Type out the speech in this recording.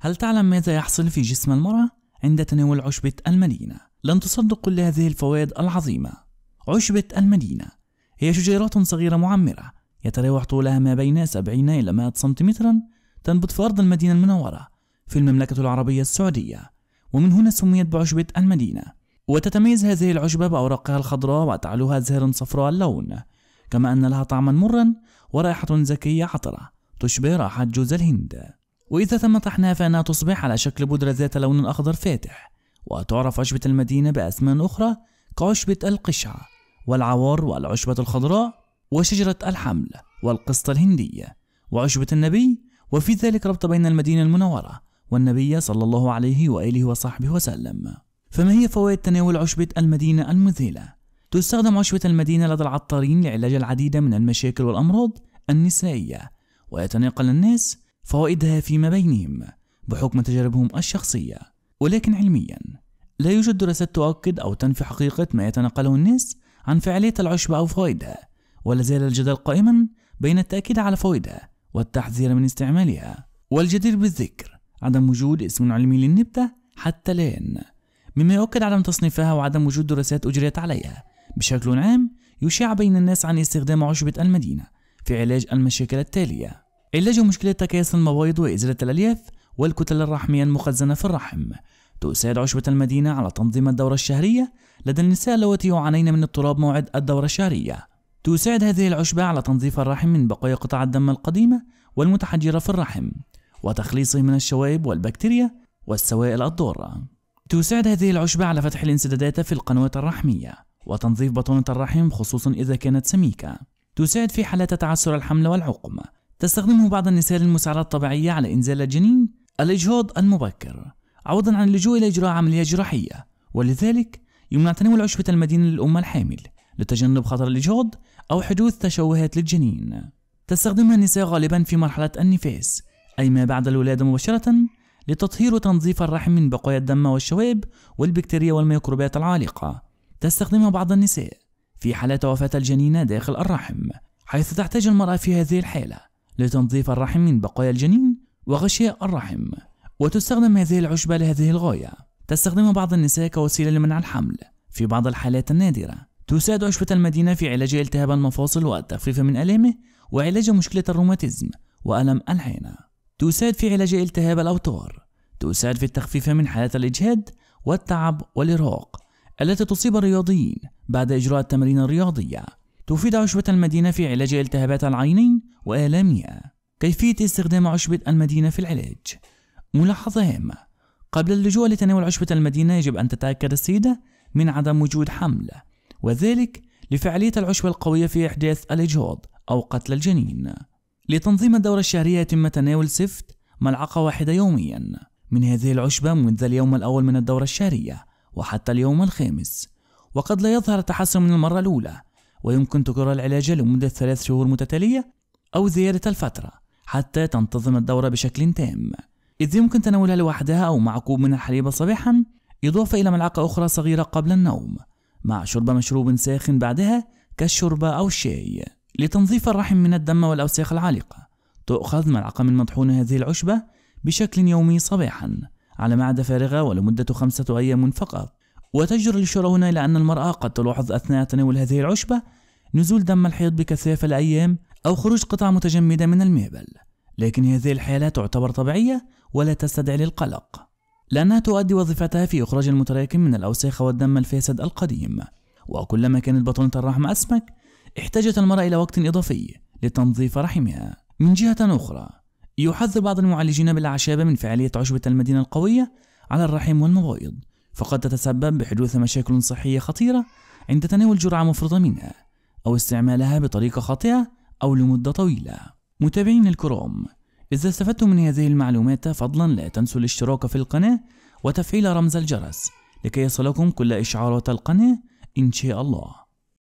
هل تعلم ماذا يحصل في جسم المرأة عند تناول عشبة المدينة؟ لن تصدق كل هذه الفوائد العظيمة. عشبة المدينة هي شجيرات صغيرة معمرة يتراوح طولها ما بين 70 إلى 100 سنتيمترا تنبت في أرض المدينة المنورة في المملكة العربية السعودية ومن هنا سميت بعشبة المدينة وتتميز هذه العشبة بأوراقها الخضراء وتعلوها زهر صفراء اللون كما أن لها طعما مرا ورائحة زكية عطرة تشبه رائحة جوز الهند وإذا تم طحنها فإنها تصبح على شكل بودرة ذات لون أخضر فاتح وتعرف عشبة المدينة بأسماء أخرى كعشبة القشعة والعوار والعشبة الخضراء وشجرة الحمل والقسط الهندية وعشبة النبي وفي ذلك ربط بين المدينة المنورة والنبي صلى الله عليه وآله وصحبه وسلم فما هي فوائد تناول عشبة المدينة المذهلة؟ تستخدم عشبة المدينة لدى العطارين لعلاج العديد من المشاكل والأمراض النسائية ويتناقل الناس فوائدها فيما بينهم بحكم تجاربهم الشخصية ولكن علميا لا يوجد دراسات تؤكد أو تنفي حقيقة ما يتناقله الناس عن فعالية العشب أو فوائدها ولا زال الجدل قائما بين التأكيد على فوائدها والتحذير من استعمالها والجدير بالذكر عدم وجود اسم علمي للنبتة حتى الآن مما يؤكد عدم تصنيفها وعدم وجود دراسات أجريت عليها بشكل عام يشاع بين الناس عن استخدام عشبة المدينة في علاج المشاكل التالية علاج مشكلة تكيس المبايض وإزالة الألياف والكتل الرحمية المخزنة في الرحم تساعد عشبة المدينة على تنظيم الدورة الشهرية لدى النساء اللواتي يعانين من اضطراب موعد الدورة الشهرية تساعد هذه العشبة على تنظيف الرحم من بقايا قطع الدم القديمة والمتحجرة في الرحم وتخليصه من الشوائب والبكتيريا والسوائل الضارة تساعد هذه العشبة على فتح الانسدادات في القنوات الرحمية وتنظيف بطونة الرحم خصوصا إذا كانت سميكة تساعد في حالات تعسر الحمل والعقم تستخدمه بعض النساء للمساعدة الطبيعية على إنزال الجنين الإجهاض المبكر عوضا عن اللجوء إلى إجراء عملية جراحية ولذلك يمنع تناول عشبة المدينة للأم الحامل لتجنب خطر الإجهاض أو حدوث تشوهات للجنين تستخدمها النساء غالبا في مرحلة النفاس أي ما بعد الولادة مباشرة لتطهير وتنظيف الرحم من بقايا الدم والشوائب والبكتيريا والميكروبات العالقة تستخدمها بعض النساء في حالات وفاة الجنين داخل الرحم حيث تحتاج المرأة في هذه الحالة لتنظيف الرحم من بقايا الجنين وغشاء الرحم وتستخدم هذه العشبة لهذه الغاية تستخدمها بعض النساء كوسيلة لمنع الحمل في بعض الحالات النادرة تساعد عشبة المدينة في علاج التهاب المفاصل والتخفيف من ألامه وعلاج مشكلة الروماتيزم وألم العينة تساعد في علاج التهاب الأوتار تساعد في التخفيف من حالات الإجهاد والتعب والإرهاق التي تصيب الرياضيين بعد إجراء التمارين الرياضية تفيد عشبة المدينة في علاج التهابات العينين وآلامها كيفية استخدام عشبة المدينة في العلاج ملاحظة هامة قبل اللجوء لتناول عشبة المدينة يجب أن تتأكد السيدة من عدم وجود حمل وذلك لفعالية العشبة القوية في إحداث الإجهاض أو قتل الجنين لتنظيم الدورة الشهرية يتم تناول سفت ملعقة واحدة يوميا من هذه العشبة منذ اليوم الأول من الدورة الشهرية وحتى اليوم الخامس وقد لا يظهر التحسن من المرة الأولى ويمكن تكرار العلاج لمدة ثلاث شهور متتالية أو زيادة الفترة حتى تنتظم الدورة بشكل تام إذ يمكن تناولها لوحدها أو مع كوب من الحليب صباحا إضافة إلى ملعقة أخرى صغيرة قبل النوم مع شرب مشروب ساخن بعدها كالشوربة أو الشاي لتنظيف الرحم من الدم والأوساخ العالقة تؤخذ ملعقة من مطحون هذه العشبة بشكل يومي صباحا على معدة فارغة ولمدة خمسة أيام فقط وتجر الإشارة هنا إلى أن المرأة قد تلاحظ أثناء تناول هذه العشبة نزول دم الحيض بكثافة لأيام أو خروج قطع متجمدة من المهبل لكن هذه الحالة تعتبر طبيعية ولا تستدعي للقلق لأنها تؤدي وظيفتها في إخراج المتراكم من الأوساخ والدم الفاسد القديم وكلما كانت بطانة الرحم أسمك احتاجت المرأة إلى وقت إضافي لتنظيف رحمها من جهة أخرى يحذر بعض المعالجين بالأعشاب من فعالية عشبة المدينة القوية على الرحم والمبايض فقد تتسبب بحدوث مشاكل صحية خطيرة عند تناول جرعة مفرطة منها أو استعمالها بطريقة خاطئة أو لمدة طويلة متابعين الكروم إذا استفدتم من هذه المعلومات فضلا لا تنسوا الاشتراك في القناة وتفعيل رمز الجرس لكي يصلكم كل إشعارات القناة إن شاء الله